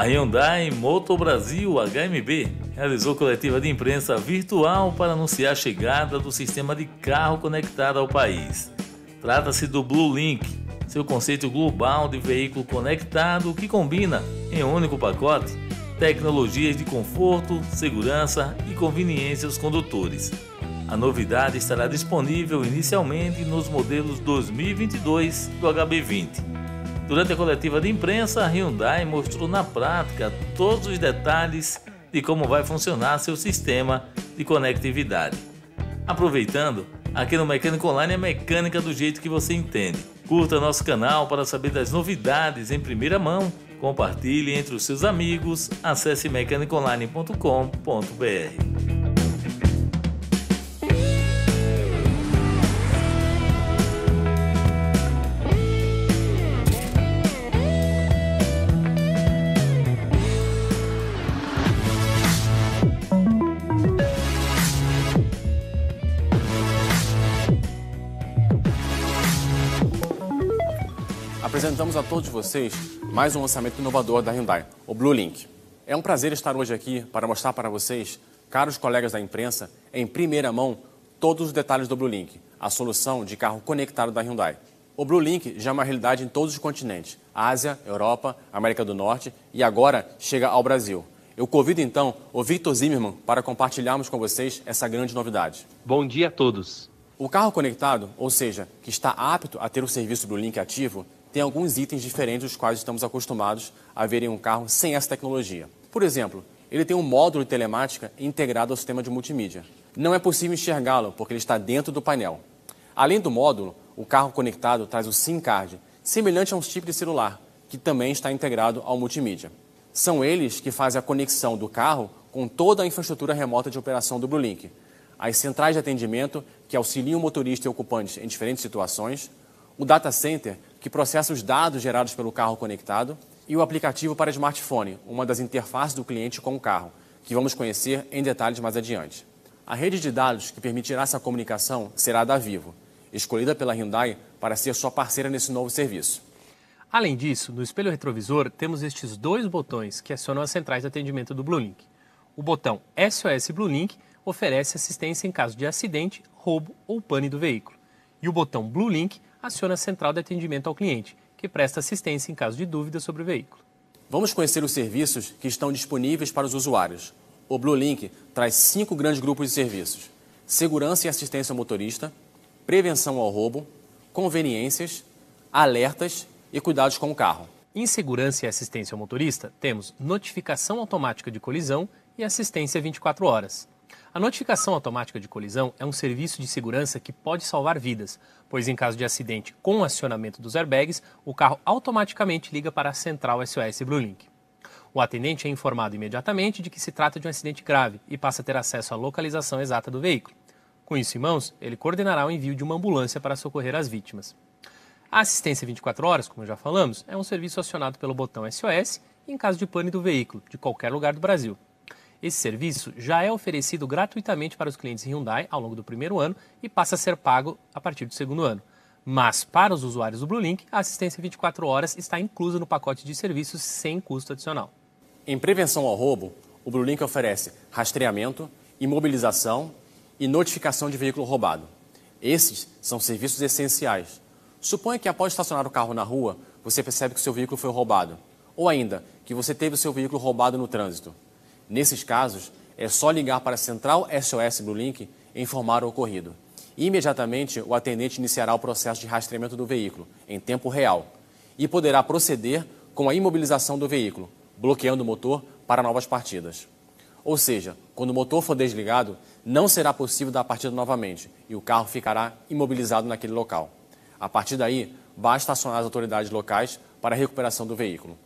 A Hyundai Moto Brasil HMB realizou coletiva de imprensa virtual para anunciar a chegada do sistema de carro conectado ao país. Trata-se do Blue Link, seu conceito global de veículo conectado que combina, em um único pacote, tecnologias de conforto, segurança e conveniência aos condutores. A novidade estará disponível inicialmente nos modelos 2022 do HB20. Durante a coletiva de imprensa, a Hyundai mostrou na prática todos os detalhes de como vai funcionar seu sistema de conectividade. Aproveitando, aqui no Mecânico Online é mecânica do jeito que você entende. Curta nosso canal para saber das novidades em primeira mão, compartilhe entre os seus amigos, acesse mecanicoonline.com.br. apresentamos a todos vocês mais um lançamento inovador da Hyundai, o Blue Link. É um prazer estar hoje aqui para mostrar para vocês, caros colegas da imprensa, em primeira mão, todos os detalhes do Blue Link, a solução de carro conectado da Hyundai. O Blue Link já é uma realidade em todos os continentes: Ásia, Europa, América do Norte e agora chega ao Brasil. Eu convido então o Victor Zimmermann para compartilharmos com vocês essa grande novidade. Bom dia a todos. O carro conectado, ou seja, que está apto a ter o serviço Blue Link ativo, tem alguns itens diferentes dos quais estamos acostumados a ver em um carro sem essa tecnologia. Por exemplo, ele tem um módulo de telemática integrado ao sistema de multimídia. Não é possível enxergá-lo porque ele está dentro do painel. Além do módulo, o carro conectado traz o SIM card, semelhante a um chip de celular, que também está integrado ao multimídia. São eles que fazem a conexão do carro com toda a infraestrutura remota de operação do BlueLink, As centrais de atendimento, que auxiliam o motorista e ocupantes ocupante em diferentes situações, o data center, que processa os dados gerados pelo carro conectado, e o aplicativo para smartphone, uma das interfaces do cliente com o carro, que vamos conhecer em detalhes mais adiante. A rede de dados que permitirá essa comunicação será a da Vivo, escolhida pela Hyundai para ser sua parceira nesse novo serviço. Além disso, no espelho retrovisor temos estes dois botões que acionam as centrais de atendimento do Bluelink. O botão SOS Bluelink oferece assistência em caso de acidente, roubo ou pane do veículo, e o botão Bluelink aciona a central de atendimento ao cliente, que presta assistência em caso de dúvida sobre o veículo. Vamos conhecer os serviços que estão disponíveis para os usuários. O Blue Link traz cinco grandes grupos de serviços: segurança e assistência ao motorista, prevenção ao roubo, conveniências, alertas e cuidados com o carro. Em segurança e assistência ao motorista, temos notificação automática de colisão e assistência 24 horas. A notificação automática de colisão é um serviço de segurança que pode salvar vidas, pois em caso de acidente com acionamento dos airbags, o carro automaticamente liga para a central SOS Blue Link. O atendente é informado imediatamente de que se trata de um acidente grave e passa a ter acesso à localização exata do veículo. Com isso em mãos, ele coordenará o envio de uma ambulância para socorrer as vítimas. A assistência 24 horas, como já falamos, é um serviço acionado pelo botão SOS em caso de pane do veículo, de qualquer lugar do Brasil. Esse serviço já é oferecido gratuitamente para os clientes Hyundai ao longo do primeiro ano e passa a ser pago a partir do segundo ano. Mas para os usuários do BlueLink, a assistência 24 horas está inclusa no pacote de serviços sem custo adicional. Em prevenção ao roubo, o BlueLink oferece rastreamento, imobilização e notificação de veículo roubado. Esses são serviços essenciais. Suponha que após estacionar o carro na rua, você percebe que seu veículo foi roubado, ou ainda que você teve o seu veículo roubado no trânsito. Nesses casos, é só ligar para a central SOS Blue Link e informar o ocorrido. Imediatamente, o atendente iniciará o processo de rastreamento do veículo, em tempo real, e poderá proceder com a imobilização do veículo, bloqueando o motor para novas partidas. Ou seja, quando o motor for desligado, não será possível dar partida novamente e o carro ficará imobilizado naquele local. A partir daí, basta acionar as autoridades locais para a recuperação do veículo.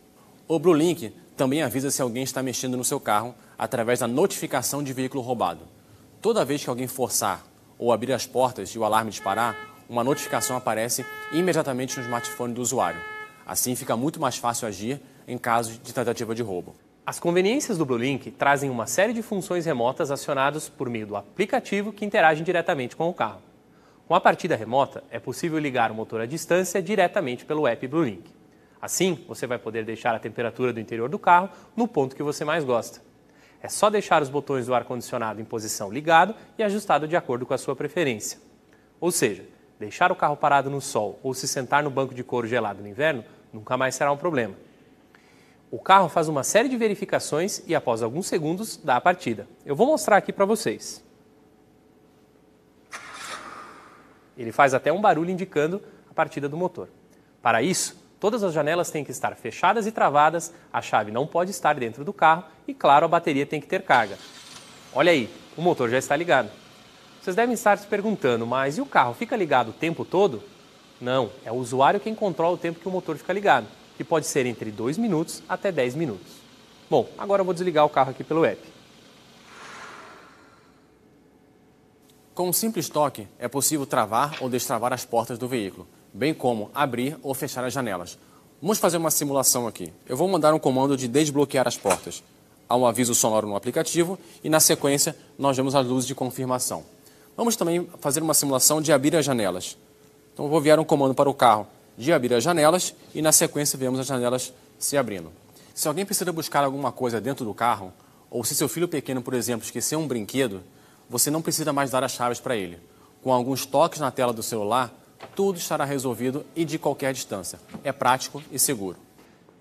O Blue Link também avisa se alguém está mexendo no seu carro através da notificação de veículo roubado. Toda vez que alguém forçar ou abrir as portas e o alarme disparar, uma notificação aparece imediatamente no smartphone do usuário. Assim fica muito mais fácil agir em caso de tentativa de roubo. As conveniências do Bluelink trazem uma série de funções remotas acionadas por meio do aplicativo que interagem diretamente com o carro. Com a partida remota, é possível ligar o motor à distância diretamente pelo app Bluelink. Assim, você vai poder deixar a temperatura do interior do carro no ponto que você mais gosta. É só deixar os botões do ar-condicionado em posição ligado e ajustado de acordo com a sua preferência. Ou seja, deixar o carro parado no sol ou se sentar no banco de couro gelado no inverno nunca mais será um problema. O carro faz uma série de verificações e, após alguns segundos, dá a partida. Eu vou mostrar aqui para vocês. Ele faz até um barulho indicando a partida do motor. Para isso, Todas as janelas têm que estar fechadas e travadas, a chave não pode estar dentro do carro e, claro, a bateria tem que ter carga. Olha aí, o motor já está ligado. Vocês devem estar se perguntando, mas e o carro fica ligado o tempo todo? Não, é o usuário quem controla o tempo que o motor fica ligado, que pode ser entre 2 minutos até 10 minutos. Bom, agora eu vou desligar o carro aqui pelo app. Com um simples toque, é possível travar ou destravar as portas do veículo bem como abrir ou fechar as janelas. Vamos fazer uma simulação aqui. Eu vou mandar um comando de desbloquear as portas. Há um aviso sonoro no aplicativo e, na sequência, nós vemos as luzes de confirmação. Vamos também fazer uma simulação de abrir as janelas. Então, vou enviar um comando para o carro de abrir as janelas e, na sequência, vemos as janelas se abrindo. Se alguém precisa buscar alguma coisa dentro do carro, ou se seu filho pequeno, por exemplo, esqueceu um brinquedo, você não precisa mais dar as chaves para ele. Com alguns toques na tela do celular, tudo estará resolvido e de qualquer distância. É prático e seguro.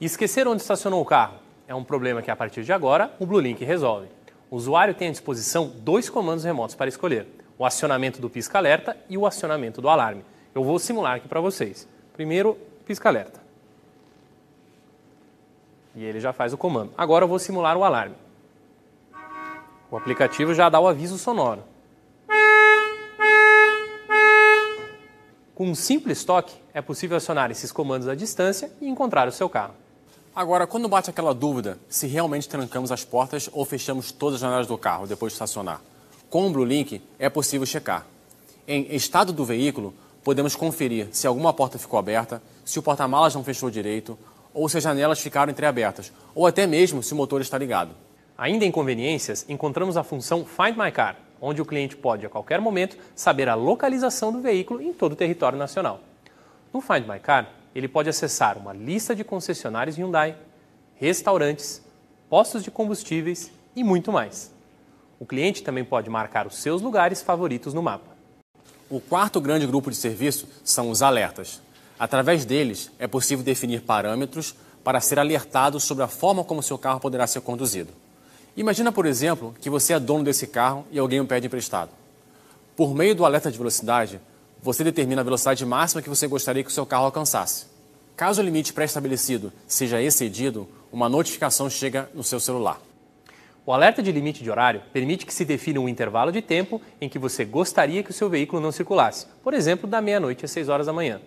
E esquecer onde estacionou o carro é um problema que, a partir de agora, o Blue Link resolve. O usuário tem à disposição dois comandos remotos para escolher: o acionamento do pisca-alerta e o acionamento do alarme. Eu vou simular aqui para vocês. Primeiro, pisca-alerta. E ele já faz o comando. Agora eu vou simular o alarme. O aplicativo já dá o aviso sonoro. Com um simples toque, é possível acionar esses comandos à distância e encontrar o seu carro. Agora, quando bate aquela dúvida se realmente trancamos as portas ou fechamos todas as janelas do carro depois de estacionar, com o BlueLink é possível checar. Em estado do veículo, podemos conferir se alguma porta ficou aberta, se o porta-malas não fechou direito, ou se as janelas ficaram entreabertas, ou até mesmo se o motor está ligado. Ainda em conveniências, encontramos a função Find My Car, onde o cliente pode, a qualquer momento, saber a localização do veículo em todo o território nacional. No Find My Car, ele pode acessar uma lista de concessionários Hyundai, restaurantes, postos de combustíveis e muito mais. O cliente também pode marcar os seus lugares favoritos no mapa. O quarto grande grupo de serviço são os alertas. Através deles, é possível definir parâmetros para ser alertado sobre a forma como seu carro poderá ser conduzido. Imagina, por exemplo, que você é dono desse carro e alguém o pede emprestado. Por meio do alerta de velocidade, você determina a velocidade máxima que você gostaria que o seu carro alcançasse. Caso o limite pré-estabelecido seja excedido, uma notificação chega no seu celular. O alerta de limite de horário permite que se defina um intervalo de tempo em que você gostaria que o seu veículo não circulasse, por exemplo, da meia-noite às 6 horas da manhã.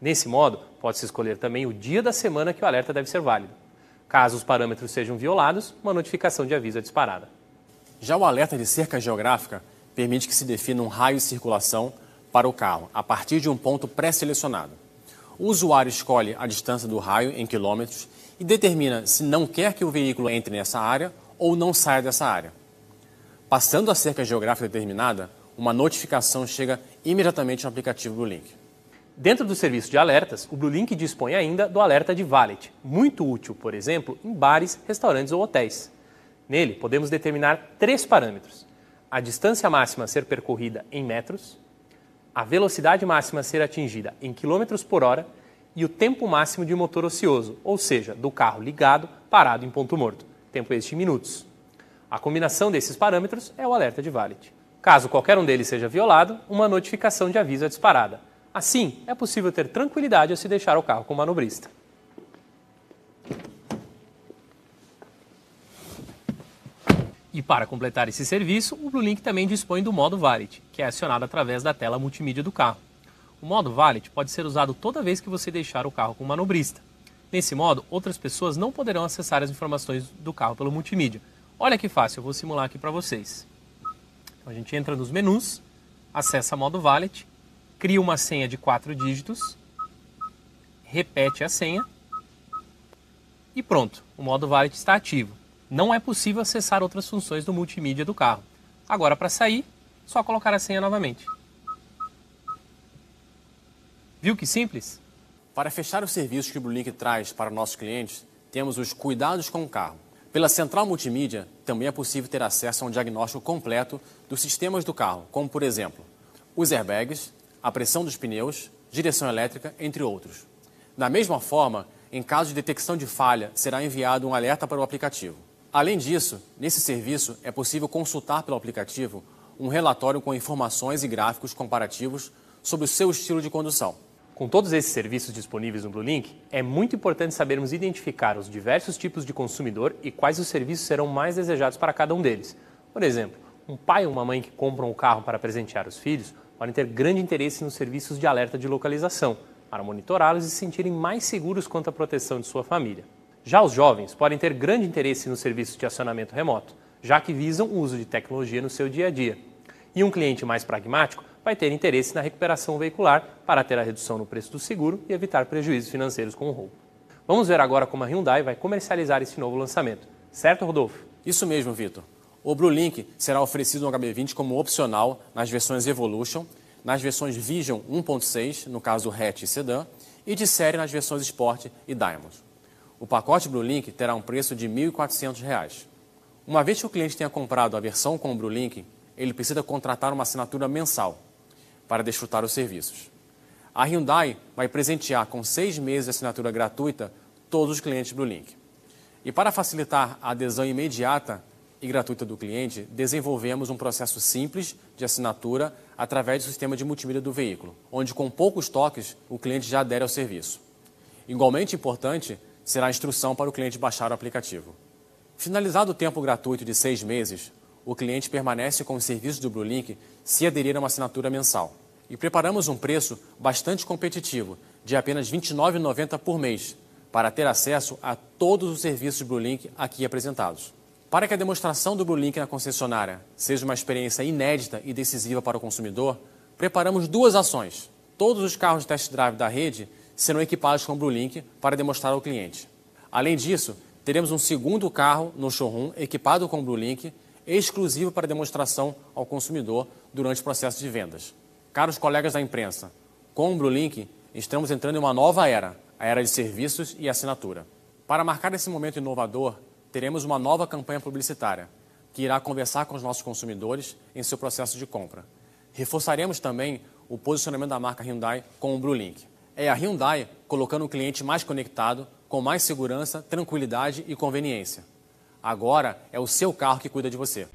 Nesse modo, pode-se escolher também o dia da semana que o alerta deve ser válido. Caso os parâmetros sejam violados, uma notificação de aviso é disparada. Já o alerta de cerca geográfica permite que se defina um raio de circulação para o carro, a partir de um ponto pré-selecionado. O usuário escolhe a distância do raio em quilômetros e determina se não quer que o veículo entre nessa área ou não saia dessa área. Passando a cerca geográfica determinada, uma notificação chega imediatamente no aplicativo do link. Dentro do serviço de alertas, o BlueLink dispõe ainda do alerta de valet, muito útil, por exemplo, em bares, restaurantes ou hotéis. Nele, podemos determinar três parâmetros: a distância máxima a ser percorrida em metros, a velocidade máxima a ser atingida em quilômetros por hora e o tempo máximo de motor ocioso, ou seja, do carro ligado, parado em ponto morto, tempo este em minutos. A combinação desses parâmetros é o alerta de valet. Caso qualquer um deles seja violado, uma notificação de aviso é disparada Assim, é possível ter tranquilidade ao se deixar o carro com o manobrista. E para completar esse serviço, o Bluelink também dispõe do modo Valet, que é acionado através da tela multimídia do carro. O modo Valet pode ser usado toda vez que você deixar o carro com o manobrista. Nesse modo, outras pessoas não poderão acessar as informações do carro pelo multimídia. Olha que fácil, eu vou simular aqui para vocês. Então, a gente entra nos menus, acessa modo Valet cria uma senha de quatro dígitos, repete a senha e pronto, o modo Valet está ativo. Não é possível acessar outras funções do multimídia do carro. Agora, para sair, só colocar a senha novamente. Viu que simples? Para fechar os serviços que o BlueLink traz para nossos clientes, temos os cuidados com o carro. Pela central multimídia, também é possível ter acesso a um diagnóstico completo dos sistemas do carro, como por exemplo, os airbags, a pressão dos pneus, direção elétrica, entre outros. Da mesma forma, em caso de detecção de falha, será enviado um alerta para o aplicativo. Além disso, nesse serviço é possível consultar pelo aplicativo um relatório com informações e gráficos comparativos sobre o seu estilo de condução. Com todos esses serviços disponíveis no Bluelink, é muito importante sabermos identificar os diversos tipos de consumidor e quais os serviços serão mais desejados para cada um deles. Por exemplo, um pai ou uma mãe que compram um carro para presentear os filhos podem ter grande interesse nos serviços de alerta de localização, para monitorá-los e se sentirem mais seguros quanto à proteção de sua família. Já os jovens podem ter grande interesse nos serviços de acionamento remoto, já que visam o uso de tecnologia no seu dia a dia. E um cliente mais pragmático vai ter interesse na recuperação veicular para ter a redução no preço do seguro e evitar prejuízos financeiros com o roubo. Vamos ver agora como a Hyundai vai comercializar esse novo lançamento. Certo, Rodolfo? Isso mesmo, Vitor. O Blue Link será oferecido no HB20 como opcional nas versões Evolution, nas versões Vision 1.6, no caso hatch e Sedan, e de série nas versões Sport e Diamond. O pacote Blue Link terá um preço de R$ 1.400. Uma vez que o cliente tenha comprado a versão com o Blue Link, ele precisa contratar uma assinatura mensal para desfrutar os serviços. A Hyundai vai presentear com seis meses de assinatura gratuita todos os clientes Blue Link. E para facilitar a adesão imediata, e gratuita do cliente, desenvolvemos um processo simples de assinatura através do sistema de multimídia do veículo, onde com poucos toques o cliente já adere ao serviço. Igualmente importante será a instrução para o cliente baixar o aplicativo. Finalizado o tempo gratuito de seis meses, o cliente permanece com o serviço do BlueLink se aderir a uma assinatura mensal. E preparamos um preço bastante competitivo, de apenas R$ 29,90 por mês, para ter acesso a todos os serviços BlueLink aqui apresentados. Para que a demonstração do BlueLink na concessionária seja uma experiência inédita e decisiva para o consumidor, preparamos duas ações. Todos os carros de test drive da rede serão equipados com o BlueLink para demonstrar ao cliente. Além disso, teremos um segundo carro no showroom equipado com o BlueLink exclusivo para demonstração ao consumidor durante o processo de vendas. Caros colegas da imprensa, com o BlueLink estamos entrando em uma nova era, a era de serviços e assinatura. Para marcar esse momento inovador, teremos uma nova campanha publicitária, que irá conversar com os nossos consumidores em seu processo de compra. Reforçaremos também o posicionamento da marca Hyundai com o Brulink. É a Hyundai colocando o cliente mais conectado, com mais segurança, tranquilidade e conveniência. Agora é o seu carro que cuida de você.